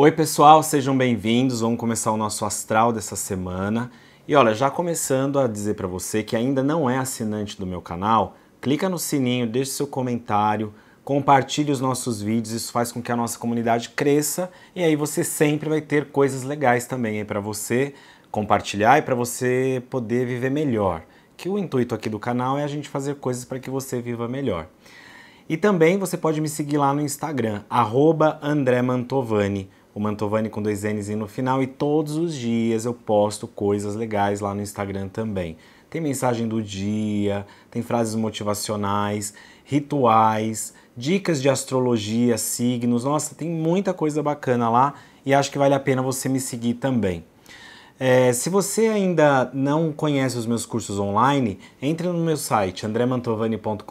Oi, pessoal, sejam bem-vindos. Vamos começar o nosso astral dessa semana. E olha, já começando a dizer para você que ainda não é assinante do meu canal, clica no sininho, deixe seu comentário, compartilhe os nossos vídeos, isso faz com que a nossa comunidade cresça e aí você sempre vai ter coisas legais também aí para você compartilhar e para você poder viver melhor. Que o intuito aqui do canal é a gente fazer coisas para que você viva melhor. E também você pode me seguir lá no Instagram, arroba André Mantovani o Mantovani com dois N's no final. E todos os dias eu posto coisas legais lá no Instagram também. Tem mensagem do dia, tem frases motivacionais, rituais, dicas de astrologia, signos. Nossa, tem muita coisa bacana lá e acho que vale a pena você me seguir também. É, se você ainda não conhece os meus cursos online, entre no meu site andremantovani.com.br.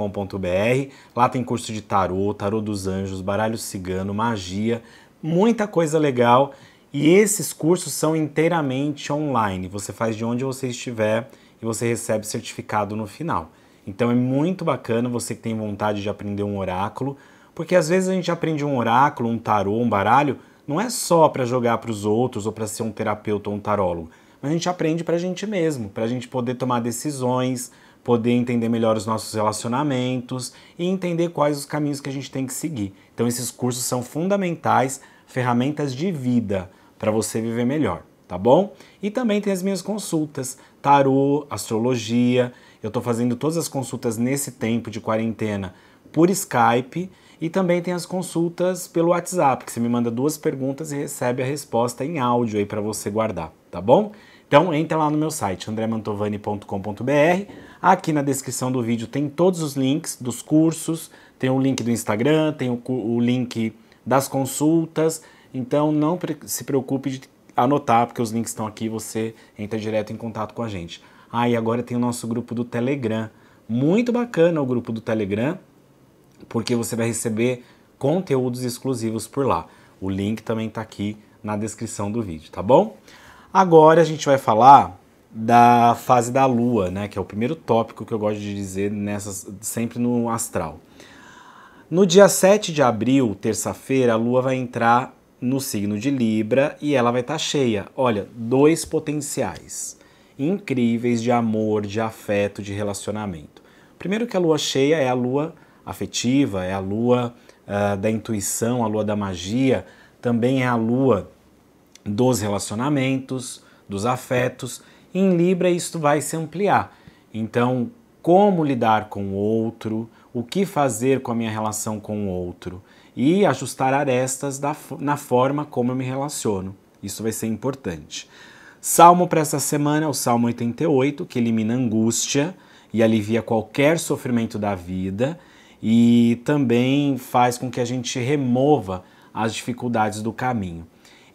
Lá tem curso de tarô, tarô dos anjos, baralho cigano, magia, muita coisa legal e esses cursos são inteiramente online. Você faz de onde você estiver e você recebe certificado no final. Então é muito bacana você que tem vontade de aprender um oráculo, porque às vezes a gente aprende um oráculo, um tarô, um baralho, não é só para jogar para os outros ou para ser um terapeuta ou um tarólogo, mas a gente aprende para a gente mesmo, para a gente poder tomar decisões, poder entender melhor os nossos relacionamentos e entender quais os caminhos que a gente tem que seguir. Então, esses cursos são fundamentais, ferramentas de vida para você viver melhor, tá bom? E também tem as minhas consultas, tarô, astrologia. Eu estou fazendo todas as consultas nesse tempo de quarentena por Skype e também tem as consultas pelo WhatsApp, que você me manda duas perguntas e recebe a resposta em áudio aí para você guardar, tá bom? Então entra lá no meu site andremantovani.com.br Aqui na descrição do vídeo tem todos os links dos cursos, tem o link do Instagram, tem o, o link das consultas, então não se preocupe de anotar, porque os links estão aqui, você entra direto em contato com a gente. Ah, e agora tem o nosso grupo do Telegram. Muito bacana o grupo do Telegram, porque você vai receber conteúdos exclusivos por lá. O link também está aqui na descrição do vídeo, tá bom? Agora a gente vai falar da fase da lua, né, que é o primeiro tópico que eu gosto de dizer nessas, sempre no astral. No dia 7 de abril, terça-feira, a lua vai entrar no signo de Libra e ela vai estar tá cheia. Olha, dois potenciais incríveis de amor, de afeto, de relacionamento. Primeiro que a lua cheia é a lua afetiva, é a lua uh, da intuição, a lua da magia, também é a lua dos relacionamentos, dos afetos em Libra, isso vai se ampliar. Então, como lidar com o outro, o que fazer com a minha relação com o outro e ajustar arestas da, na forma como eu me relaciono. Isso vai ser importante. Salmo para essa semana é o Salmo 88, que elimina angústia e alivia qualquer sofrimento da vida e também faz com que a gente remova as dificuldades do caminho.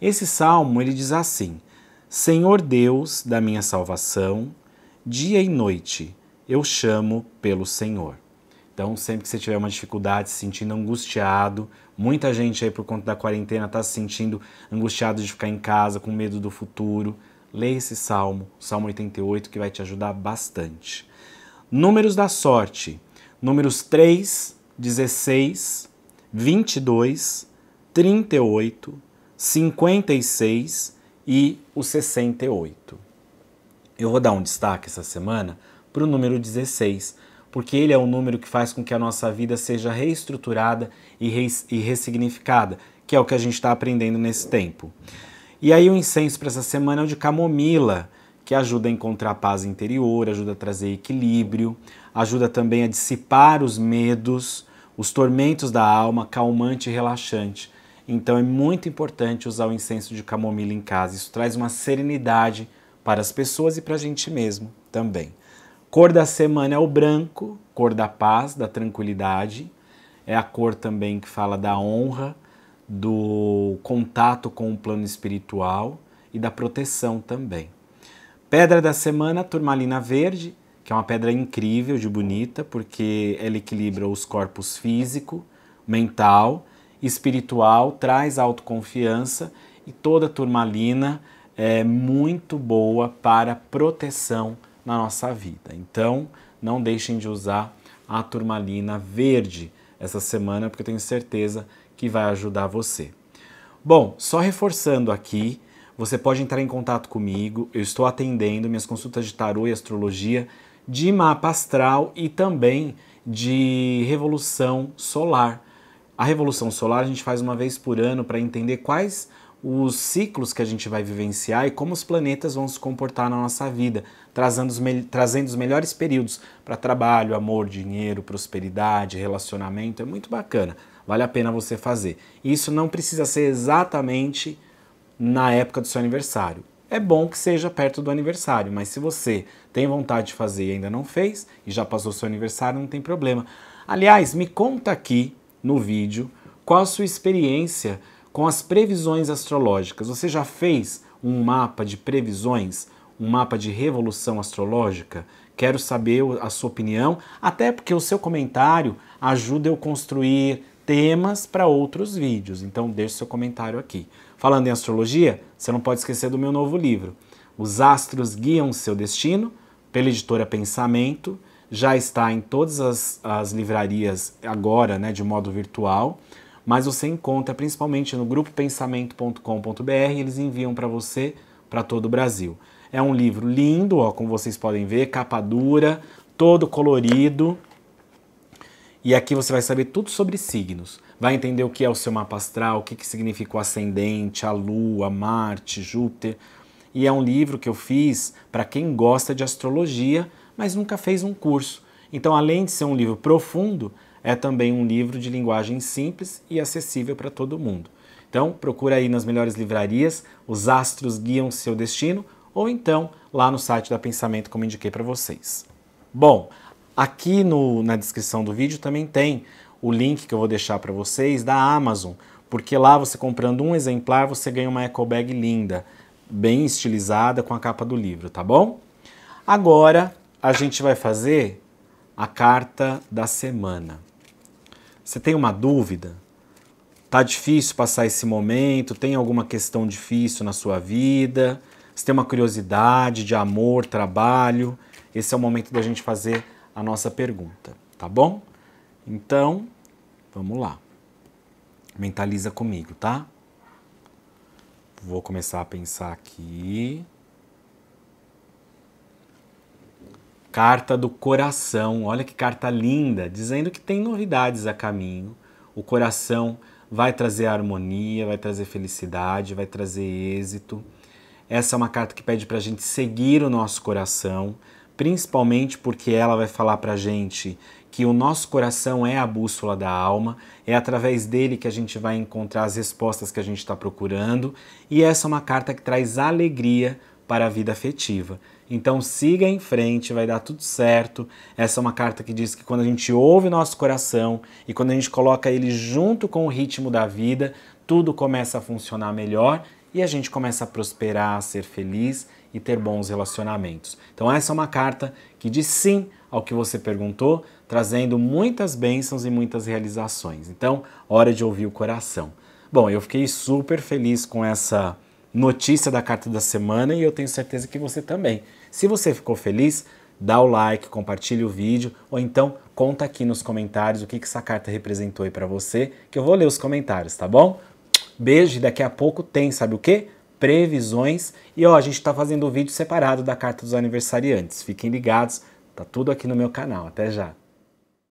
Esse salmo ele diz assim: Senhor Deus da minha salvação, dia e noite eu chamo pelo Senhor. Então, sempre que você tiver uma dificuldade, se sentindo angustiado, muita gente aí por conta da quarentena está se sentindo angustiado de ficar em casa, com medo do futuro, leia esse salmo, Salmo 88, que vai te ajudar bastante. Números da sorte: números 3, 16, 22, 38, 56 e o 68. Eu vou dar um destaque essa semana para o número 16, porque ele é um número que faz com que a nossa vida seja reestruturada e, re e ressignificada, que é o que a gente está aprendendo nesse tempo. E aí o incenso para essa semana é o de camomila, que ajuda a encontrar paz interior, ajuda a trazer equilíbrio, ajuda também a dissipar os medos, os tormentos da alma, calmante e relaxante. Então é muito importante usar o incenso de camomila em casa. Isso traz uma serenidade para as pessoas e para a gente mesmo também. Cor da semana é o branco, cor da paz, da tranquilidade. É a cor também que fala da honra, do contato com o plano espiritual e da proteção também. Pedra da semana, turmalina verde, que é uma pedra incrível de bonita, porque ela equilibra os corpos físico, mental espiritual, traz autoconfiança e toda turmalina é muito boa para proteção na nossa vida. Então, não deixem de usar a turmalina verde essa semana, porque eu tenho certeza que vai ajudar você. Bom, só reforçando aqui, você pode entrar em contato comigo. Eu estou atendendo minhas consultas de tarô e astrologia, de mapa astral e também de revolução solar. A revolução solar a gente faz uma vez por ano para entender quais os ciclos que a gente vai vivenciar e como os planetas vão se comportar na nossa vida, trazendo os, trazendo os melhores períodos para trabalho, amor, dinheiro, prosperidade, relacionamento. É muito bacana, vale a pena você fazer. E isso não precisa ser exatamente na época do seu aniversário. É bom que seja perto do aniversário, mas se você tem vontade de fazer e ainda não fez, e já passou seu aniversário, não tem problema. Aliás, me conta aqui no vídeo qual a sua experiência com as previsões astrológicas. Você já fez um mapa de previsões, um mapa de revolução astrológica? Quero saber a sua opinião, até porque o seu comentário ajuda eu construir temas para outros vídeos. Então deixe seu comentário aqui. Falando em astrologia, você não pode esquecer do meu novo livro. Os astros guiam seu destino, pela editora Pensamento já está em todas as, as livrarias agora, né, de modo virtual, mas você encontra principalmente no grupopensamento.com.br, eles enviam para você para todo o Brasil. É um livro lindo, ó, como vocês podem ver, capa dura, todo colorido. E aqui você vai saber tudo sobre signos. Vai entender o que é o seu mapa astral, o que, que significa o ascendente, a lua, Marte, Júpiter. E é um livro que eu fiz para quem gosta de astrologia, mas nunca fez um curso. Então, além de ser um livro profundo, é também um livro de linguagem simples e acessível para todo mundo. Então, procura aí nas melhores livrarias, os astros guiam seu destino, ou então lá no site da Pensamento, como indiquei para vocês. Bom, aqui no, na descrição do vídeo também tem o link que eu vou deixar para vocês da Amazon, porque lá você comprando um exemplar você ganha uma eco bag linda, bem estilizada com a capa do livro, tá bom? Agora a gente vai fazer a carta da semana. Você tem uma dúvida? Tá difícil passar esse momento? Tem alguma questão difícil na sua vida? Você tem uma curiosidade de amor, trabalho? Esse é o momento da gente fazer a nossa pergunta, tá bom? Então, vamos lá. Mentaliza comigo, tá? Vou começar a pensar aqui. Carta do coração, olha que carta linda, dizendo que tem novidades a caminho. O coração vai trazer harmonia, vai trazer felicidade, vai trazer êxito. Essa é uma carta que pede para a gente seguir o nosso coração, principalmente porque ela vai falar para a gente que o nosso coração é a bússola da alma, é através dele que a gente vai encontrar as respostas que a gente está procurando, e essa é uma carta que traz alegria para a vida afetiva. Então siga em frente, vai dar tudo certo. Essa é uma carta que diz que quando a gente ouve o nosso coração e quando a gente coloca ele junto com o ritmo da vida, tudo começa a funcionar melhor e a gente começa a prosperar, a ser feliz e ter bons relacionamentos. Então essa é uma carta que diz sim ao que você perguntou, trazendo muitas bênçãos e muitas realizações. Então, hora de ouvir o coração. Bom, eu fiquei super feliz com essa notícia da carta da semana e eu tenho certeza que você também. Se você ficou feliz, dá o like, compartilha o vídeo ou então conta aqui nos comentários o que, que essa carta representou aí para você, que eu vou ler os comentários, tá bom? Beijo e daqui a pouco tem, sabe o quê? Previsões. E ó, a gente está fazendo o um vídeo separado da carta dos aniversariantes. Fiquem ligados, tá tudo aqui no meu canal. Até já!